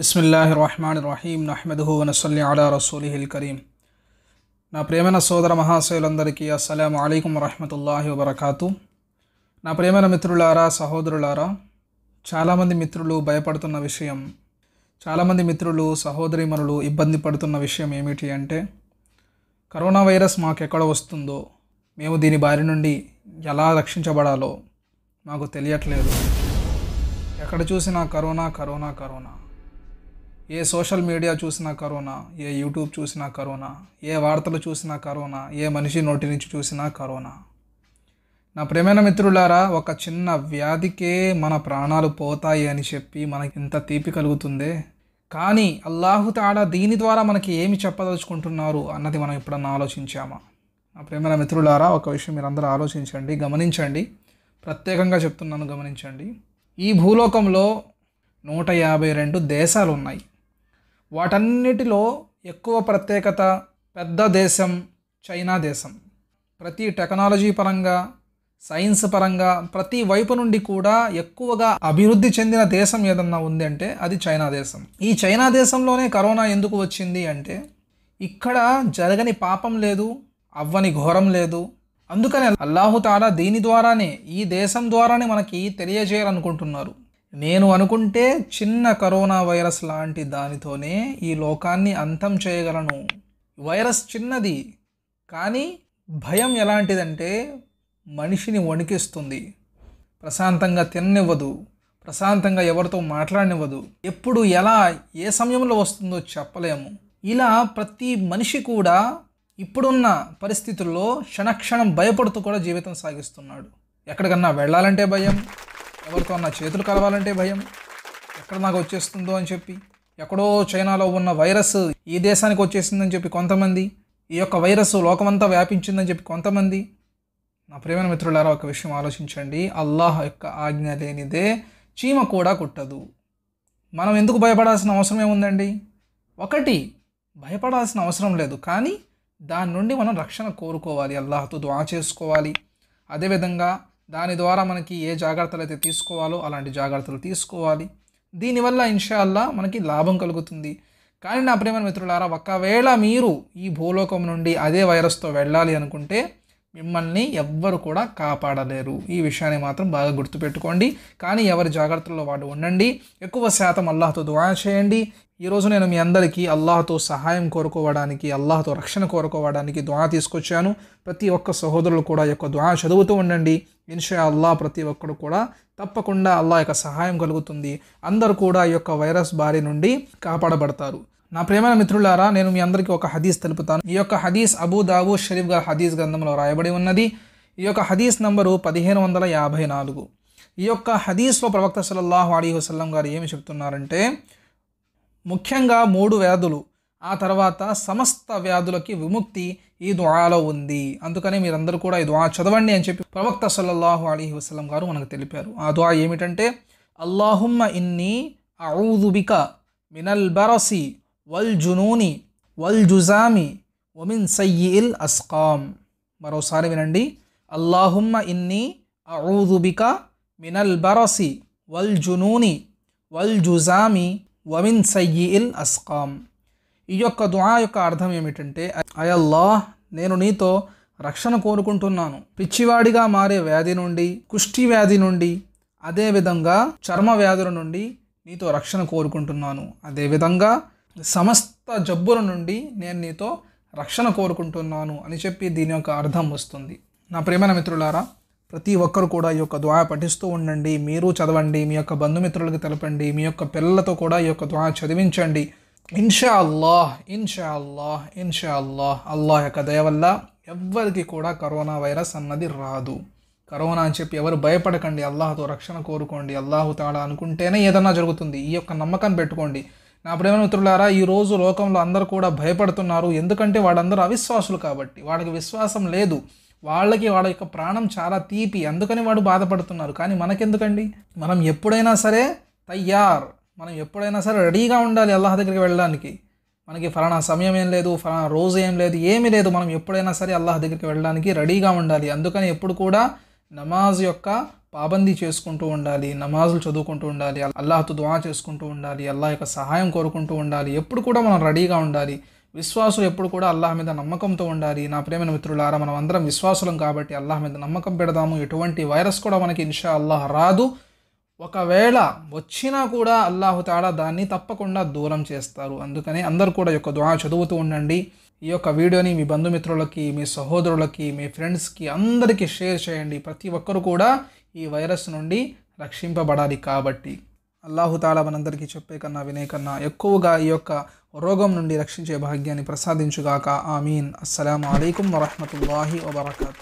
బిస్మిల్లాహి రహమాన్ రహీం నహ్మదుహు వనసల్లి అలా రసూలిహిల్ కరీం నా ప్రేమైన సోదర మహాశయులందరికీ అస్సలం అలైకుం రహమతుల్లాహి వబర్కాతు నా ప్రేమైన మిత్రులారా సహోదరులారా చాలామంది మిత్రులు భయపడుతున్న విషయం చాలామంది మిత్రులు సహోదరిమనులు ఇబ్బంది పడుతున్న విషయం ఏమిటి అంటే కరోనా వైరస్ మాకెక్కడ వస్తుందో మేము దీని బారి నుండి ఎలా రక్షించబడాలో మాకు తెలియట్లేదు ఎక్కడ చూసినా కరోనా కరోనా కరోనా ఏ సోషల్ మీడియా చూసినా కరోనా ఏ యూట్యూబ్ చూసినా కరోనా ఏ వార్తలు చూసినా కరోనా ఏ మనిషి నోటి నుంచి చూసినా కరోనా నా ప్రేమైన మిత్రులారా ఒక చిన్న వ్యాధికే మన ప్రాణాలు పోతాయి అని చెప్పి మనకి ఇంత తీపి కలుగుతుందే కానీ అల్లాహుతాడ దీని ద్వారా మనకి ఏమి చెప్పదలుచుకుంటున్నారు అన్నది మనం ఎప్పుడన్నా ఆలోచించామా నా ప్రేమైన మిత్రులారా ఒక విషయం మీరందరూ ఆలోచించండి గమనించండి ప్రత్యేకంగా చెప్తున్నాను గమనించండి ఈ భూలోకంలో నూట యాభై రెండు దేశాలు ఉన్నాయి వాటన్నిటిలో ఎక్కువ ప్రత్యేకత పెద్ద దేశం చైనా దేశం ప్రతి టెక్నాలజీ పరంగా సైన్స్ పరంగా ప్రతి వైపు నుండి కూడా ఎక్కువగా అభివృద్ధి చెందిన దేశం ఏదన్నా ఉంది అంటే అది చైనా దేశం ఈ చైనా దేశంలోనే కరోనా ఎందుకు వచ్చింది అంటే ఇక్కడ జరగని పాపం లేదు అవ్వని ఘోరం లేదు అందుకనే అల్లాహుతాలా దీని ద్వారానే ఈ దేశం ద్వారానే మనకి తెలియజేయాలనుకుంటున్నారు నేను అనుకుంటే చిన్న కరోనా వైరస్ లాంటి దానితోనే ఈ లోకాన్ని అంతం చేయగలను వైరస్ చిన్నది కానీ భయం ఎలాంటిదంటే మనిషిని వణికిస్తుంది ప్రశాంతంగా తిననివ్వదు ప్రశాంతంగా ఎవరితో మాట్లాడనివ్వదు ఎప్పుడు ఎలా ఏ సమయంలో వస్తుందో చెప్పలేము ఇలా ప్రతి మనిషి కూడా ఇప్పుడున్న పరిస్థితుల్లో క్షణక్షణం భయపడుతూ కూడా జీవితం సాగిస్తున్నాడు ఎక్కడికన్నా వెళ్ళాలంటే భయం ఎవరితో నా చేతులు కలవాలంటే భయం ఎక్కడ నాకు వచ్చేస్తుందో అని చెప్పి ఎక్కడో చైనాలో ఉన్న వైరస్ ఈ దేశానికి వచ్చేసిందని చెప్పి కొంతమంది ఈ యొక్క వైరస్ లోకమంతా వ్యాపించిందని చెప్పి కొంతమంది నా ప్రేమైన మిత్రులారా ఒక విషయం ఆలోచించండి అల్లాహ్ యొక్క ఆజ్ఞ లేనిదే చీమ కూడా కుట్టదు మనం ఎందుకు భయపడాల్సిన అవసరం ఏముందండి ఒకటి భయపడాల్సిన అవసరం లేదు కానీ దాని నుండి మనం రక్షణ కోరుకోవాలి అల్లాహతో దువా చేసుకోవాలి అదేవిధంగా దాని ద్వారా మనకి ఏ జాగ్రత్తలు అయితే తీసుకోవాలో అలాంటి జాగ్రత్తలు తీసుకోవాలి దీనివల్ల ఇన్షాల్లా మనకి లాభం కలుగుతుంది కానీ నా ప్రేమ మిత్రులారా ఒకవేళ మీరు ఈ భూలోకం నుండి అదే వైరస్తో వెళ్ళాలి అనుకుంటే మిమ్మల్ని ఎవ్వరు కూడా కాపాడలేరు ఈ విషయాన్ని మాత్రం బాగా గుర్తుపెట్టుకోండి కానీ ఎవరి జాగ్రత్తల్లో వాడు ఉండండి ఎక్కువ శాతం అల్లాహతో దువా చేయండి ఈరోజు నేను మీ అందరికీ అల్లాహతో సహాయం కోరుకోవడానికి అల్లాహతో రక్షణ కోరుకోవడానికి దువా తీసుకొచ్చాను ప్రతి ఒక్క సహోదరులు కూడా యొక్క దువా చదువుతూ ఉండండి ఇన్షా అల్లా ప్రతి ఒక్కరు కూడా తప్పకుండా అల్లా యొక్క సహాయం కలుగుతుంది అందరు కూడా ఈ యొక్క వైరస్ బారి నుండి కాపాడబడతారు నా ప్రేమైన మిత్రులారా నేను మీ అందరికీ ఒక హదీస్ తెలుపుతాను ఈ యొక్క హదీస్ అబూ దాబు షరీఫ్ గారి హదీస్ గ్రంథంలో రాయబడి ఉన్నది ఈ యొక్క హదీస్ నంబరు పదిహేను వందల యాభై నాలుగు ఈ యొక్క హదీస్లో ప్రవక్త సల్లల్లాహు అలీ వసల్లం గారు ఏమి చెప్తున్నారంటే ముఖ్యంగా మూడు వ్యాధులు ఆ తర్వాత సమస్త వ్యాధులకి విముక్తి ఈ దుఆలో ఉంది అందుకనే మీరందరూ కూడా ఈ దుఆ చదవండి అని చెప్పి ప్రవక్త సల్లల్లాహు అలీ వసలం గారు మనకు తెలిపారు ఆ దుఆ ఏమిటంటే అల్లాహుమ్మ ఇన్ని అవుదుబిక మినల్ బరసి వల్ జునూని వల్ జుజామి ఒమిన్ సయ్యిల్ అస్కాం మరోసారి వినండి అల్లాహుమ్మ ఇన్ని అవుదుబిక మినల్ బరసి వల్ జునూని వల్ జుజామి వమిన్ సయ్యి ఇల్ అస్కామ్ ఈ యొక్క దుహా యొక్క అర్థం ఏమిటంటే అయల్లా నేను నీతో రక్షణ కోరుకుంటున్నాను పిచ్చివాడిగా మారే వ్యాధి నుండి కుష్టి వ్యాధి నుండి అదేవిధంగా చర్మ వ్యాధుల నుండి నీతో రక్షణ కోరుకుంటున్నాను అదేవిధంగా సమస్త జబ్బుల నుండి నేను నీతో రక్షణ కోరుకుంటున్నాను అని చెప్పి దీని యొక్క అర్థం వస్తుంది నా ప్రేమన మిత్రులారా ప్రతి ఒక్కరు కూడా ఈ యొక్క ద్వా పఠిస్తూ ఉండండి మీరు చదవండి మీ యొక్క బంధుమిత్రులకు తెలపండి మీ యొక్క పిల్లలతో కూడా ఈ యొక్క ద్వా చదివించండి ఇన్షా అల్లాహ్ ఇన్షా అల్లాహ్ ఇన్షా అల్లాహ్ అల్లాహ్ యొక్క దయ వల్ల ఎవ్వరికి కూడా కరోనా వైరస్ అన్నది రాదు కరోనా అని చెప్పి ఎవరు భయపడకండి అల్లాహతో రక్షణ కోరుకోండి అల్లాహు తాడా అనుకుంటేనే ఏదన్నా జరుగుతుంది ఈ యొక్క నమ్మకాన్ని పెట్టుకోండి నా ప్రేమ మిత్రులారా ఈరోజు లోకంలో అందరూ కూడా భయపడుతున్నారు ఎందుకంటే వాళ్ళందరూ అవిశ్వాసులు కాబట్టి వాళ్ళకి విశ్వాసం లేదు వాళ్ళకి వాళ్ళ యొక్క ప్రాణం చాలా తీపి అందుకని వాడు బాధపడుతున్నారు కానీ మనకెందుకండి మనం ఎప్పుడైనా సరే తయ్యార్ మనం ఎప్పుడైనా సరే రెడీగా ఉండాలి అల్లాహ్ దగ్గరికి వెళ్ళడానికి మనకి ఫలానా సమయం ఏం లేదు ఫలానా రోజు ఏం లేదు ఏమీ లేదు మనం ఎప్పుడైనా సరే అల్లాహ్ దగ్గరికి వెళ్ళడానికి రెడీగా ఉండాలి అందుకని ఎప్పుడు కూడా నమాజ్ యొక్క పాబందీ చేసుకుంటూ ఉండాలి నమాజులు చదువుకుంటూ ఉండాలి అల్లాహతో దువా చేసుకుంటూ ఉండాలి అల్లాహ యొక్క సహాయం కోరుకుంటూ ఉండాలి ఎప్పుడు కూడా మనం రెడీగా ఉండాలి విశ్వాసం ఎప్పుడు కూడా అల్లాహ్ మీద నమ్మకంతో ఉండాలి నా ప్రేమైన మిత్రులారా మనం అందరం విశ్వాసులం కాబట్టి అల్లాహ్ మీద నమ్మకం పెడదాము ఎటువంటి వైరస్ కూడా మనకి ఇన్షా అల్లాహ్ రాదు ఒకవేళ వచ్చినా కూడా అల్లాహు తాడా దాన్ని తప్పకుండా దూరం చేస్తారు అందుకని అందరు కూడా యొక్క దుహా చదువుతూ ఉండండి ఈ యొక్క వీడియోని మీ బంధుమిత్రులకి మీ సహోదరులకి మీ ఫ్రెండ్స్కి అందరికీ షేర్ చేయండి ప్రతి ఒక్కరు కూడా ఈ వైరస్ నుండి రక్షింపబడాలి కాబట్టి అల్లాహుతాలా మనందరికీ చెప్పే కన్నా వినే కన్నా ఎక్కువగా ఈ యొక్క రోగం నుండి రక్షించే భాగ్యాన్ని ప్రసాదించుగాక ఆమీన్ అస్సలం అయికం వరహమూల వబర్కూ